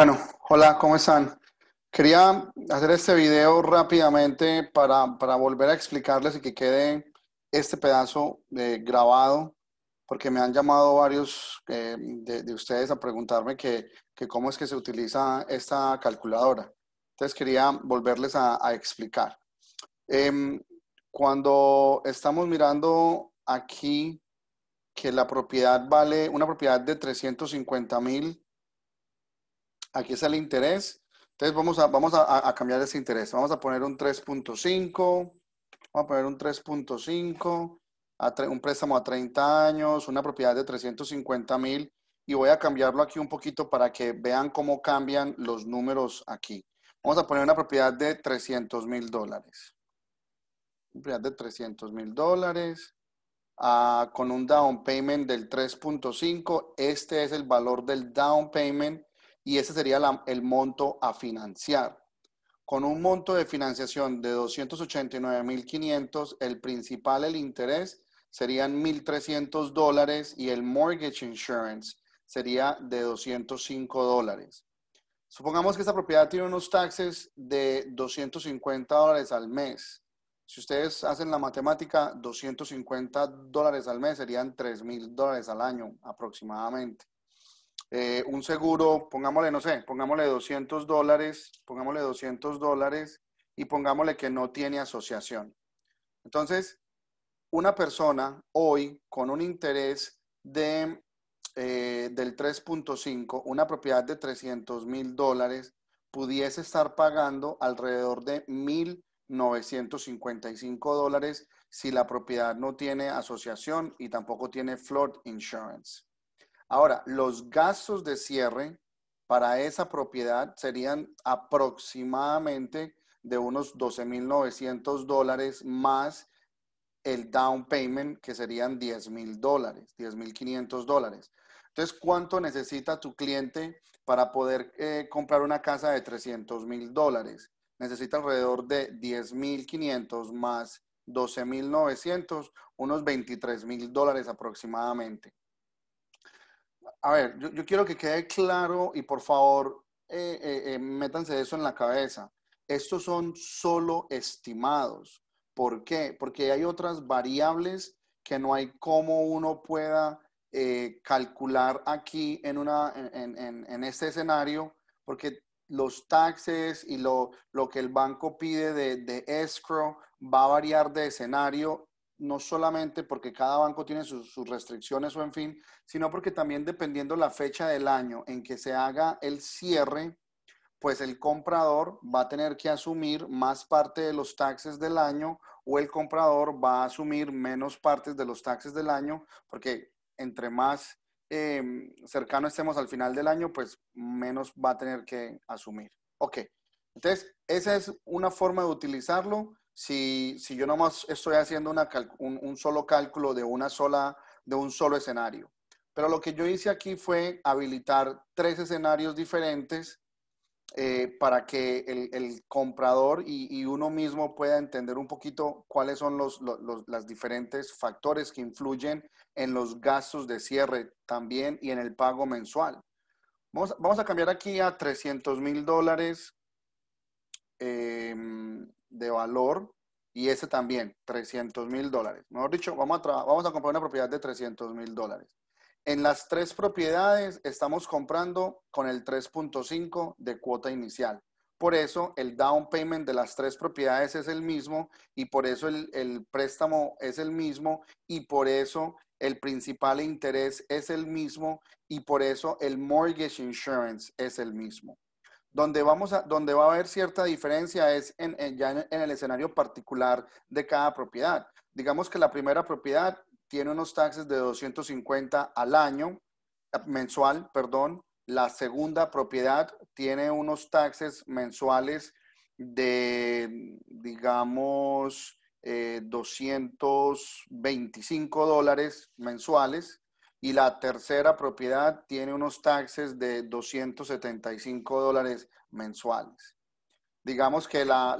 Bueno, hola, ¿cómo están? Quería hacer este video rápidamente para, volver a explicarles y que quede este pedazo de grabado, porque me han llamado varios eh, de, ustedes a preguntarme que, cómo es que se utiliza esta calculadora. Entonces quería volverles a, explicar. Em, cuando estamos mirando aquí que la propiedad vale, una propiedad de 350 mil Aquí está el interés. Entonces vamos a, vamos a, cambiar ese interés. Vamos a poner un 3.5. Vamos a poner un 3.5. Un préstamo a 30 años, una propiedad de 350 mil. Y voy a cambiarlo aquí un poquito para que vean cómo cambian los números aquí. Vamos a poner una propiedad de 300 mil dólares. Propiedad de 300 mil dólares. Ah, con un down payment del 3.5. Este es el valor del down payment y ese sería el monto a financiar. Con un monto de financiación de 289.500, el principal, el interés, serían 1.300 dólares y el mortgage insurance sería de 205 dólares. Supongamos que esta propiedad tiene unos taxes de 250 dólares al mes. Si ustedes hacen la matemática, 250 dólares al mes serían $3,000 dólares al año aproximadamente. Eh, un seguro, pongámosle, no sé, pongámosle 200 dólares, pongámosle 200 dólares y pongámosle que no tiene asociación. Entonces, una persona hoy con un interés de, eh, del 3.5, una propiedad de 300 mil dólares, pudiese estar pagando alrededor de 1.955 dólares si la propiedad no tiene asociación y tampoco tiene flood insurance. Ahora, los gastos de cierre para esa propiedad serían aproximadamente de unos 12.900 dólares más el down payment, que serían 10.000 dólares, 10.500 dólares. Entonces, ¿cuánto necesita tu cliente para poder eh, comprar una casa de 300.000 dólares? Necesita alrededor de 10.500 más 12.900, unos 23.000 dólares aproximadamente a ver, yo, quiero que quede claro y por favor eh, eh, eh, métanse eso en la cabeza. Estos son solo estimados. ¿Por qué? Porque hay otras variables que no hay cómo uno pueda calcular aquí en, una, en, este escenario, porque los taxes y lo, que el banco pide de, de escrow va a variar de escenario no solamente porque cada banco tiene sus, restricciones o en fin, sino porque también dependiendo la fecha del año en que se haga el cierre, pues el comprador va a tener que asumir más parte de los taxes del año o el comprador va a asumir menos partes de los taxes del año, porque entre más em, cercano estemos al final del año, pues menos va a tener que asumir. Ok, entonces esa es una forma de utilizarlo si, si yo nomás estoy haciendo un, solo cálculo de, una sola, de un solo escenario. Pero lo que yo hice aquí fue habilitar tres escenarios diferentes eh, para que el, comprador y, uno mismo pueda entender un poquito cuáles son los, las diferentes factores que influyen en los gastos de cierre también y en el pago mensual. Vamos, vamos a cambiar aquí a 300 mil dólares Em, de valor y ese también, 300 mil dólares. Mejor dicho, vamos a, vamos a comprar una propiedad de 300 mil dólares. En las tres propiedades estamos comprando con el 3.5 de cuota inicial. Por eso el down payment de las tres propiedades es el mismo y por eso el, préstamo es el mismo y por eso el principal interés es el mismo y por eso el mortgage insurance es el mismo. Donde, vamos a, donde va a haber cierta diferencia es en, ya en, el escenario particular de cada propiedad. Digamos que la primera propiedad tiene unos taxes de 250 al año, eh, mensual, perdón. La segunda propiedad tiene unos taxes mensuales de, digamos, 225 eh, dólares mensuales. Y la tercera propiedad tiene unos taxes de 275 dólares mensuales. Digamos que la,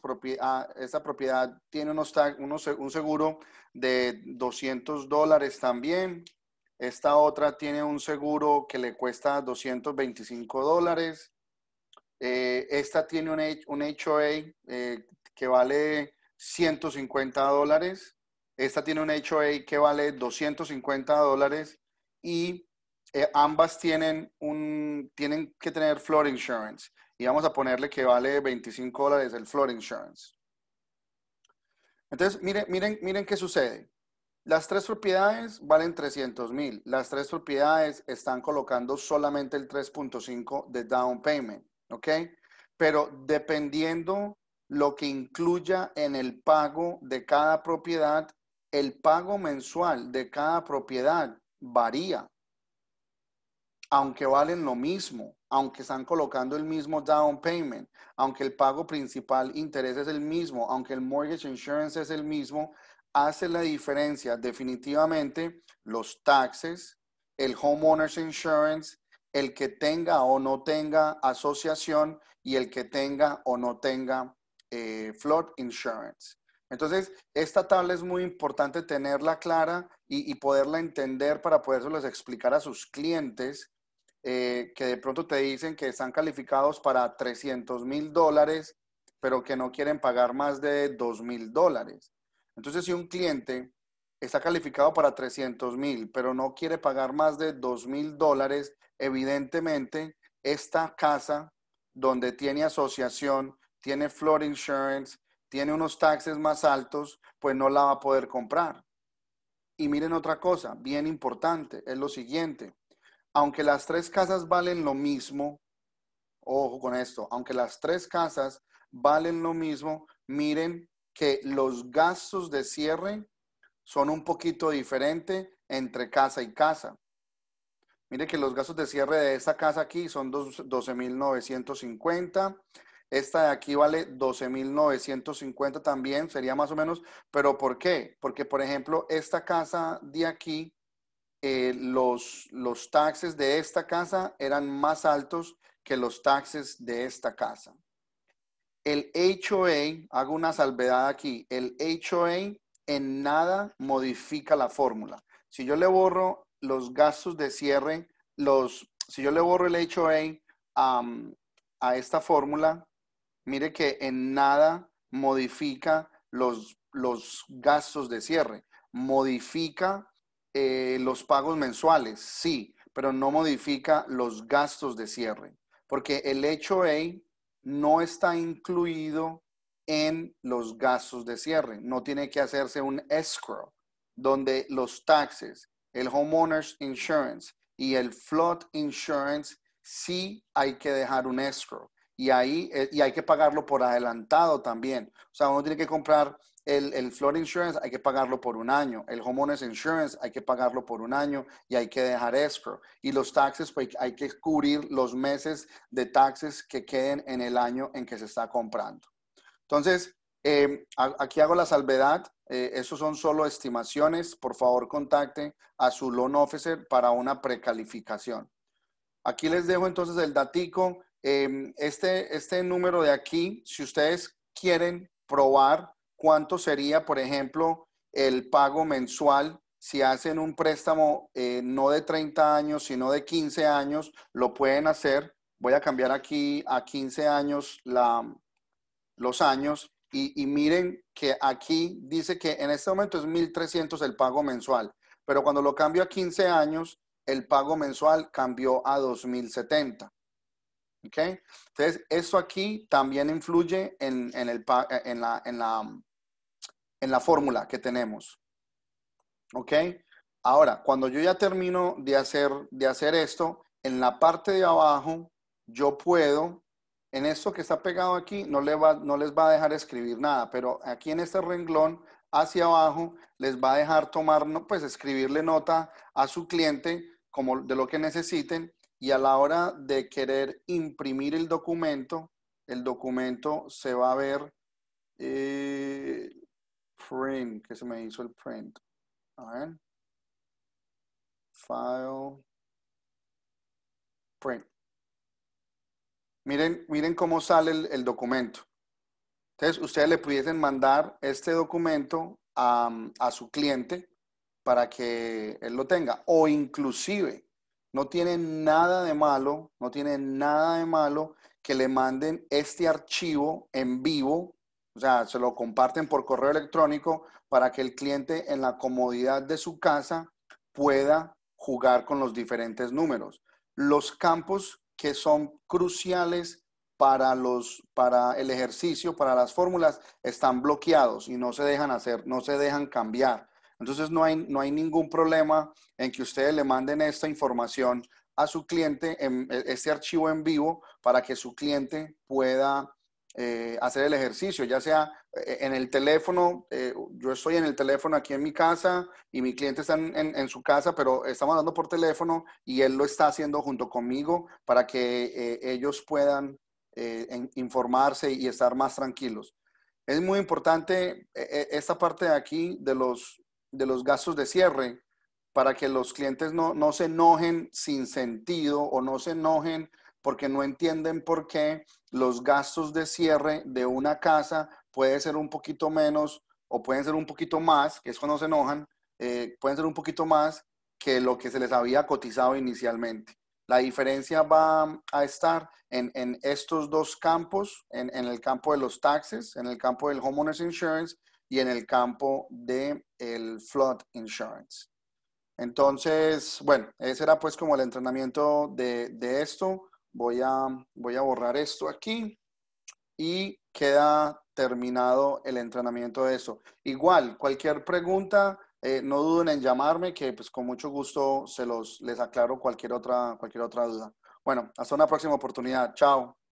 propiedad, ah, esa propiedad tiene unos, un seguro de 200 dólares también. Esta otra tiene un seguro que le cuesta 225 dólares. Eh, esta tiene un, HOA eh, que vale 150 dólares. Esta tiene un HOA que vale 250 dólares y eh, ambas tienen, un, tienen que tener floor insurance. Y vamos a ponerle que vale 25 dólares el floor insurance. Entonces, miren, miren, miren qué sucede. Las tres propiedades valen 300 mil. Las tres propiedades están colocando solamente el 3.5 de down payment, ¿ok? Pero dependiendo lo que incluya en el pago de cada propiedad, el pago mensual de cada propiedad varía, aunque valen lo mismo, aunque están colocando el mismo down payment, aunque el pago principal interés es el mismo, aunque el mortgage insurance es el mismo, hace la diferencia definitivamente los taxes, el homeowners insurance, el que tenga o no tenga asociación y el que tenga o no tenga eh, flood insurance. Entonces, esta tabla es muy importante tenerla clara y, poderla entender para poderles explicar a sus clientes eh, que de pronto te dicen que están calificados para 300 mil dólares, pero que no quieren pagar más de 2 mil dólares. Entonces, si un cliente está calificado para 300 mil, pero no quiere pagar más de 2 mil dólares, evidentemente esta casa donde tiene asociación, tiene flood insurance, tiene unos taxes más altos, pues no la va a poder comprar. Y miren otra cosa, bien importante, es lo siguiente. Aunque las tres casas valen lo mismo, ojo con esto, aunque las tres casas valen lo mismo, miren que los gastos de cierre son un poquito diferente entre casa y casa. Mire que los gastos de cierre de esta casa aquí son 12.950 esta de aquí vale 12.950 también, sería más o menos. ¿Pero por qué? Porque, por ejemplo, esta casa de aquí, eh, los, los taxes de esta casa eran más altos que los taxes de esta casa. El HOA, hago una salvedad aquí, el HOA en nada modifica la fórmula. Si yo le borro los gastos de cierre, los, si yo le borro el HOA a esta fórmula, mire que en nada modifica los, los gastos de cierre, modifica eh, los pagos mensuales, sí, pero no modifica los gastos de cierre, porque el hecho A no está incluido en los gastos de cierre, no tiene que hacerse un escrow donde los taxes, el homeowners insurance y el flood insurance sí hay que dejar un escrow y ahí eh, y hay que pagarlo por adelantado también. O sea, uno tiene que comprar el, el insurance, hay que pagarlo por un año. El homeowners insurance, hay que pagarlo por un año y hay que dejar escrow. Y los taxes, pues hay que cubrir los meses de taxes que queden en el año en que se está comprando. Entonces, eh, aquí hago la salvedad. Eh, esos son solo estimaciones. Por favor, contacte a su loan officer para una precalificación. Aquí les dejo entonces el datico Em, este, este número de aquí, si ustedes quieren probar cuánto sería, por ejemplo, el pago mensual si hacen un préstamo eh, no de 30 años, sino de 15 años, lo pueden hacer. Voy a cambiar aquí a 15 años los años y, y, miren que aquí dice que en este momento es 1.300 el pago mensual, pero cuando lo cambio a 15 años, el pago mensual cambió a 2.070. Okay. Entonces, eso aquí también influye en, el, en la, en fórmula que tenemos. ¿Ok? Ahora, cuando yo ya termino de hacer, de hacer esto, en la parte de abajo, yo puedo, en esto que está pegado aquí, no, le va, no les va a dejar escribir nada, pero aquí en este renglón, hacia abajo, les va a dejar tomar, pues escribirle nota a su cliente como de lo que necesiten y a la hora de querer imprimir el documento, el documento se va a ver eh, print, que se me hizo el print. A ver. File. Print. Miren, miren cómo sale el, documento. Entonces, ustedes le pudiesen mandar este documento a, a su cliente para que él lo tenga. O inclusive, no tiene nada de malo, no tiene nada de malo que le manden este archivo en vivo, o sea, se lo comparten por correo electrónico para que el cliente en la comodidad de su casa pueda jugar con los diferentes números. Los campos que son cruciales para, los, para el ejercicio, para las fórmulas, están bloqueados y no se dejan hacer, no se dejan cambiar. Entonces no hay, no hay ningún problema en que ustedes le manden esta información a su cliente, en, e, este archivo en vivo, para que su cliente pueda eh, hacer el ejercicio, ya sea eh, en el teléfono, eh, yo estoy en el teléfono aquí en mi casa y mi cliente está en, su casa, pero estamos hablando por teléfono y él lo está haciendo junto conmigo para que ellos puedan informarse y estar más tranquilos. Es muy importante esta parte de aquí de los de los gastos de cierre para que los clientes no, se enojen sin sentido o no se enojen porque no entienden por qué los gastos de cierre de una casa puede ser un poquito menos o pueden ser un poquito más, que es cuando se enojan, eh, pueden ser un poquito más que lo que se les había cotizado inicialmente. La diferencia va a estar en, estos dos campos, en, en, el campo de los taxes, en el campo del homeowners insurance y en el campo de el flood insurance. Entonces, bueno, ese era pues como el entrenamiento de, de esto. Voy a, voy a borrar esto aquí y queda terminado el entrenamiento de esto. Igual, cualquier pregunta, eh, no duden en llamarme que pues con mucho gusto se los, les aclaro cualquier otra, cualquier otra duda. Bueno, hasta una próxima oportunidad. Chao.